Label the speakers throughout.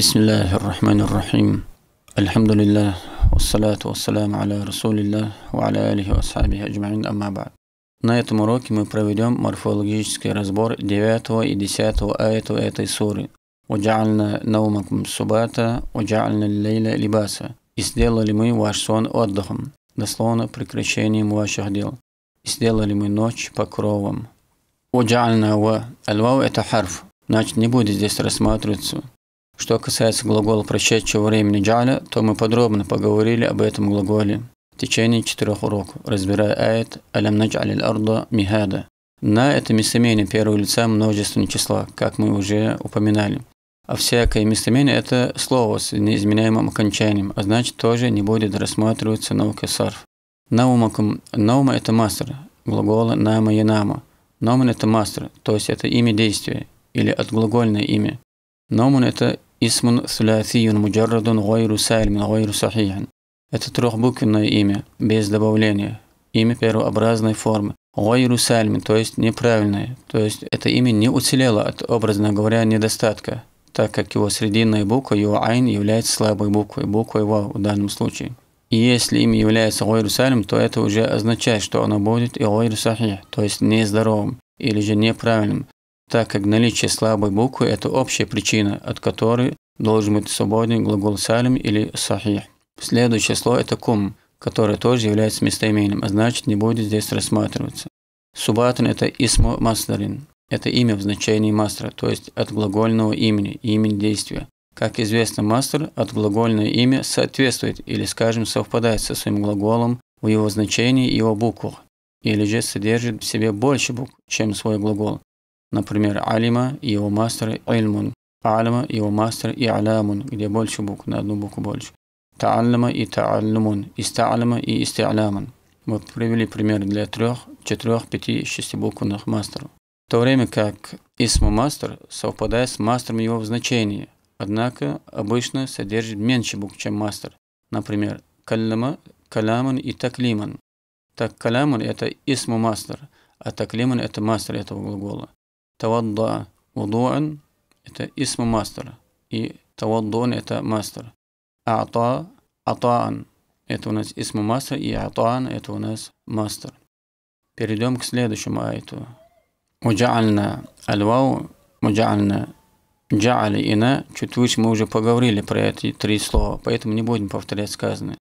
Speaker 1: بسم الله الرحمن الرحيم الحمد لله والصلاة والسلام على رسول الله وعلى آله وأصحابه أجمعين أما بعد На этом уроке мы проведем морфологический разбор 9 и 10 аяту этой суры. «Уджа'альна наумакум субата, уджа'альна лейля либаса». «И сделали мы ваш сон отдыхом», дословно прекращением ваших дел. «И сделали мы ночь покровом». «Уджа'альна ва». Альвау – это харф. Значит, не будет здесь рассматриваться что касается глагола прошедшего времени джаля, то мы подробно поговорили об этом глаголе в течение четырех уроков, разбирая аят «Алям надж'алил арда михада». На это местоимение первого лица множественного числа, как мы уже упоминали. А всякое местоимение – это слово с неизменяемым окончанием, а значит тоже не будет рассматриваться наукой сарф. Наумакум. Наума – это мастер, глагола нама и нама. Номен – это мастер, то есть это имя действия, или отглагольное имя. Номен – это Исмун суляфиюн муджаррадун гайру сальмин гайру сахихан. Это трехбуквенное имя, без добавления. Имя первообразной формы. Гайру сальмин, то есть неправильное. То есть это имя не уцелело от, образно говоря, недостатка, так как его срединная буква, его айн, является слабой буквой, буквой вау в данном случае. И если имя является гайру сальм, то это уже означает, что оно будет и гайру сахих, то есть нездоровым или же неправильным так как наличие слабой буквы – это общая причина, от которой должен быть свободен глагол «салим» или «сахих». Следующее слово – это «кум», которое тоже является местоимением, а значит не будет здесь рассматриваться. Субатан – это «исму Мастерин. Это имя в значении мастера, то есть от глагольного имени, имени действия. Как известно, мастер от глагольное имя соответствует или, скажем, совпадает со своим глаголом в его значении и его буквах, или же содержит в себе больше букв, чем свой глагол. Например, алима и его мастер ильмун, алима и его мастер иалямун, где больше букв, на одну букву больше. Та'аллама и та'аллумун, иста'алама и исти'алямун. Мы привели пример для трех, четырех, пяти, шести шестибуквенных мастеров. В то время как исму мастер совпадает с мастером его в значении, однако обычно содержит меньше букв, чем мастер. Например, каллама, каляман и таклиман. Так каляман – это исму мастер, а таклиман – это мастер этого глагола. Тавадда вудуан – это исм мастера. И таваддун – это мастер. Аата – атаан – это у нас исм мастер, и атаан – это у нас мастер. Перейдем к следующему айту. Уджаальна альвау, уджаальна джаали ина. Чуть выше мы уже поговорили про эти три слова, поэтому не будем повторять сказанное.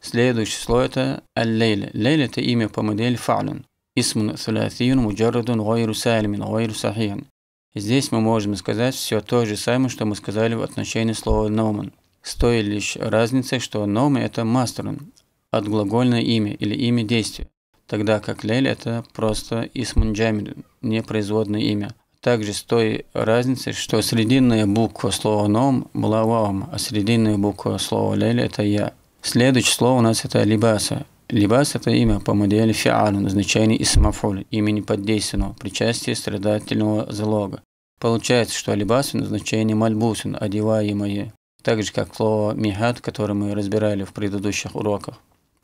Speaker 1: Следующее слово это аль-лейля. это имя по модели фа'лун. Ismun Салятин Муджарадун Гайру Салимин Гайру Сахин. Здесь мы можем сказать все то же самое, что мы сказали в отношении слова Номан. С той лишь разницей, что «номе» – это «мастерн», от глагольное имя или имя действия, тогда как «лель» – это просто «исмун джамидун», непроизводное имя. Также с той разницей, что срединная буква слова «ном» была «ваум», а срединная буква слова «лель» – это «я». Следующее слово у нас это «либаса», Либас – это имя по модели фиалю, назначение исмафуль, имени поддейственного, причастие страдательного залога. Получается, что алибасу назначение мальбусин, одеваемое, так же как слово мигат, которое мы разбирали в предыдущих уроках.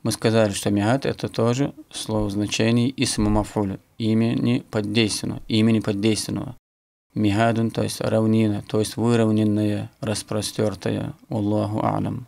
Speaker 1: Мы сказали, что мигат – это тоже слово значение исмамафуля, имени поддейственного, имени поддейственного. Мигадун, то есть равнина, то есть выровненное, распростертое, Аллаху Алям.